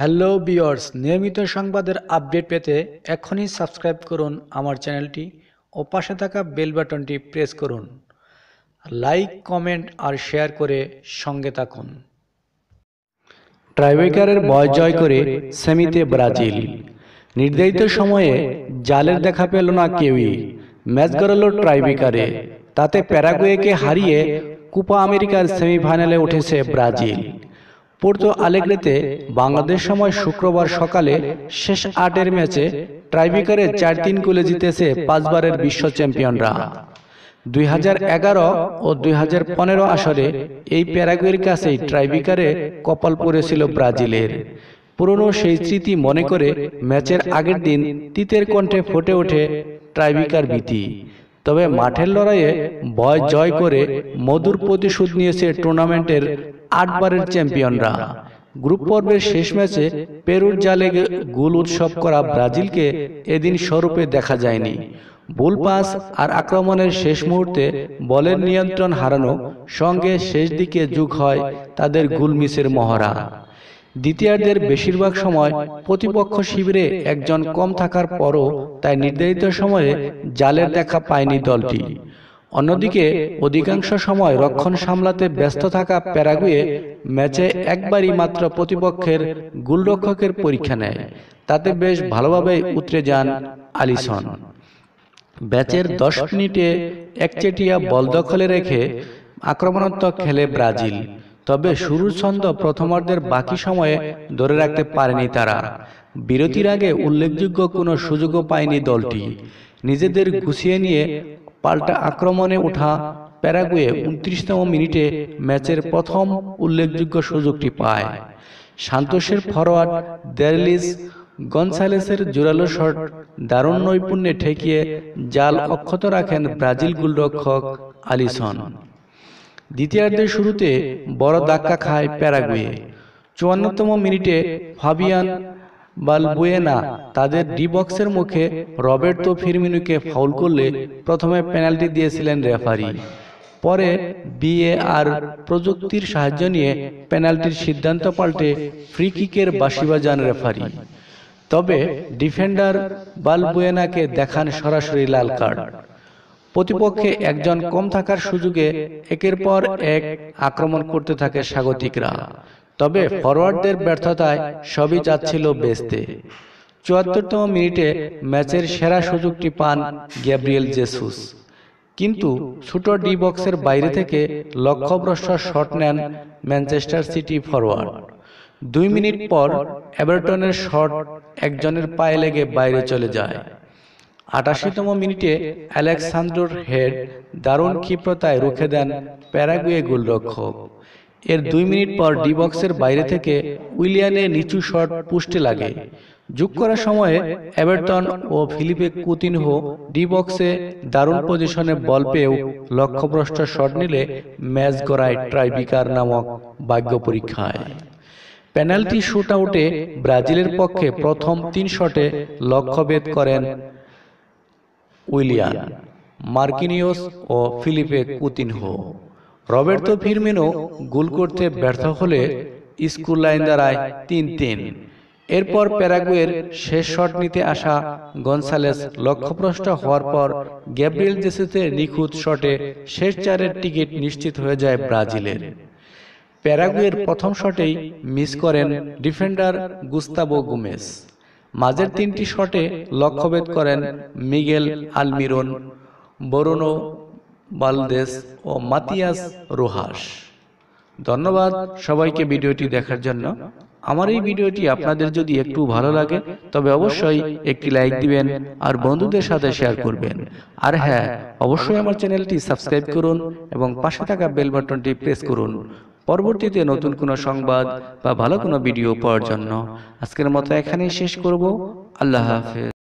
hello বিয়ার্স নিয়মিত সংবাদের update পেতে এখনই সাবস্ক্রাইব করুন আমার চ্যানেলটি ও পাশে থাকা বেল বাটনটি প্রেস করুন লাইক কমেন্ট আর শেয়ার করে সঙ্গে থাকুন ট্রাইবেকারের বয় জয় করে সেমিতে ব্রাজিল নির্ধারিত সময়ে জালের দেখা পেল না কেউই ম্যাচ গড়ালো ট্রাইবেকারে তাতে প্যারাগুয়েকে হারিয়ে কোপা আমেরিকার সেমিফাইনালে উঠেছে ব্রাজিল পোর্তো আলেগ্রেতে বাংলাদেশ সময় শুক্রবার সকালে শেষ আটের ম্যাচে ট্রাইবিকারে চার তিন গোলে জিতেছে পাঁচবারের বিশ্ব চ্যাম্পিয়নরা দুই ও দুই আসরে এই প্যারাগুয়ের কাছেই ট্রাইবিকারে কপাল পড়েছিল ব্রাজিলের পুরনো সেই স্মৃতি মনে করে ম্যাচের আগের দিন তিতের কণ্ঠে ফুটে ওঠে ট্রাইবিকার ভীতি তবে মাঠের লড়াইয়ে ভয় জয় করে মধুর প্রতিশোধ নিয়েছে টুর্নামেন্টের আটবারের চ্যাম্পিয়নরা গ্রুপ পর্বের শেষ ম্যাচে পেরুর জালে গোল উৎসব করা ব্রাজিলকে এদিন স্বরূপে দেখা যায়নি ভুল পাস আর আক্রমণের শেষ মুহূর্তে বলের নিয়ন্ত্রণ হারানো সঙ্গে শেষ দিকে যুগ হয় তাদের গোল মিসের মহড়া দ্বিতীয়ার্ধের বেশিরভাগ সময় প্রতিপক্ষ শিবিরে একজন কম থাকার পরও তাই নির্ধারিত সময়ে জালের দেখা পায়নি দলটি অন্যদিকে অধিকাংশ সময় রক্ষণ সামলাতে ব্যস্ত থাকা প্যারাগুয়ে ম্যাচে একবারই মাত্র প্রতিপক্ষের গোলরক্ষকের পরীক্ষা নেয় তাতে বেশ ভালোভাবে উতরে যান আলিসন ব্যাচের দশ মিনিটে একচেটিয়া বল দখলে রেখে আক্রমণাত্মক খেলে ব্রাজিল তবে শুরুর ছন্দ প্রথমার্ধের বাকি সময়ে ধরে রাখতে পারেনি তারা বিরতির আগে উল্লেখযোগ্য কোনো সুযোগও পায়নি দলটি নিজেদের গুছিয়ে নিয়ে পাল্টা আক্রমণে ওঠা প্যারাগুয়ে উনত্রিশতম মিনিটে ম্যাচের প্রথম উল্লেখযোগ্য সুযোগটি পায় সান্তোষের ফরোয়ার্ড দেরলিস গনসালেসের জোরালো শট দারুণ নৈপুণ্যে ঠেকিয়ে জাল অক্ষত রাখেন ব্রাজিল গোলরক্ষক আলিসন দ্বিতীয়ার্ধের শুরুতে বড় ধাক্কা খায় প্যারাগুয়ে চুয়ান্নতম মিনিটে ফাবিয়ান বালবুয়েনা তাদের ডি বক্সের মুখে রবের্তো ফিরমিনুকে ফাউল করলে প্রথমে পেনাল্টি দিয়েছিলেন রেফারি পরে আর প্রযুক্তির সাহায্য নিয়ে পেনাল্টির সিদ্ধান্ত পাল্টে ফ্রি কিকের বাসিবা যান রেফারি তবে ডিফেন্ডার বালবুয়েনাকে দেখান সরাসরি লাল কার্ড প্রতিপক্ষে একজন কম থাকার সুযোগে একের পর এক আক্রমণ করতে থাকে স্বাগতিকরা তবে ফরওয়ার্ডদের ব্যর্থতায় সবই যাচ্ছিল বেচতে চুয়াত্তরতম মিনিটে ম্যাচের সেরা সুযোগটি পান গ্যাব্রিয়েল জেসুস কিন্তু ছুটো ডি বক্সের বাইরে থেকে লক্ষ্যভ্রষ্ট শট নেন ম্যানচেস্টার সিটি ফরওয়ার্ড দুই মিনিট পর অ্যাবার্টনের শট একজনের পায়ে লেগে বাইরে চলে যায় আটাশিতম মিনিটে অ্যালেক্সান্ড্রোর হেড দারুণ ক্ষিপ্রতায় রুখে দেন প্যারাগুয়ে গোলরক্ষক এর দুই মিনিট পর ডিবক্সের বাইরে থেকে উইলিয়ানে নিচু শট পুষ্টে লাগে যোগ করার সময়ে অ্যাবার্টন ও ফিলিপে কুতিনহো ডিবক্সে দারুণ পজিশনে বল পেয়েও লক্ষ্যভ্রষ্ট শট নিলে ম্যাচ গড়ায় ট্রাইবিকার নামক ভাগ্য পরীক্ষায় পেনাল্টি শুট আউটে ব্রাজিলের পক্ষে প্রথম তিন শটে লক্ষ্যভেদ করেন উইলিয়ান মার্কিনিয়স ও Philippe Coutinho Roberto Firmino goal করতে ব্যর্থ হলে স্কুল লাইন দ্বারায় তিন তিন এরপর প্যারাগুয়ের শেষ শট নিতে আসা গনসালেস লক্ষ্যপ্রষ্ট হওয়ার পর গ্যাব্রিয়েল জেসুসের নিখুঁত শটে শেষ চারের টিকিট নিশ্চিত হয়ে যায় ব্রাজিলের প্যারাগুয়ের প্রথম শটেই মিস করেন ডিফেন্ডার গুস্তাবো গুমেস মাঝের তিনটি শটে লক্ষ্যভেদ করেন মিগেল আলমিরন বরুনো বালদেস ও মাতিয়াস রোহাস ধন্যবাদ সবাইকে ভিডিওটি দেখার জন্য আমার এই ভিডিওটি আপনাদের যদি একটু ভালো লাগে তবে অবশ্যই একটি লাইক দিবেন আর বন্ধুদের সাথে শেয়ার করবেন আর হ্যাঁ অবশ্যই আমার চ্যানেলটি সাবস্ক্রাইব করুন এবং পাশে থাকা বেল বাটনটি প্রেস করুন পরবর্তীতে নতুন কোনো সংবাদ বা ভালো কোনো ভিডিও পাওয়ার জন্য আজকের মতো এখানেই শেষ করব আল্লাহ হাফেজ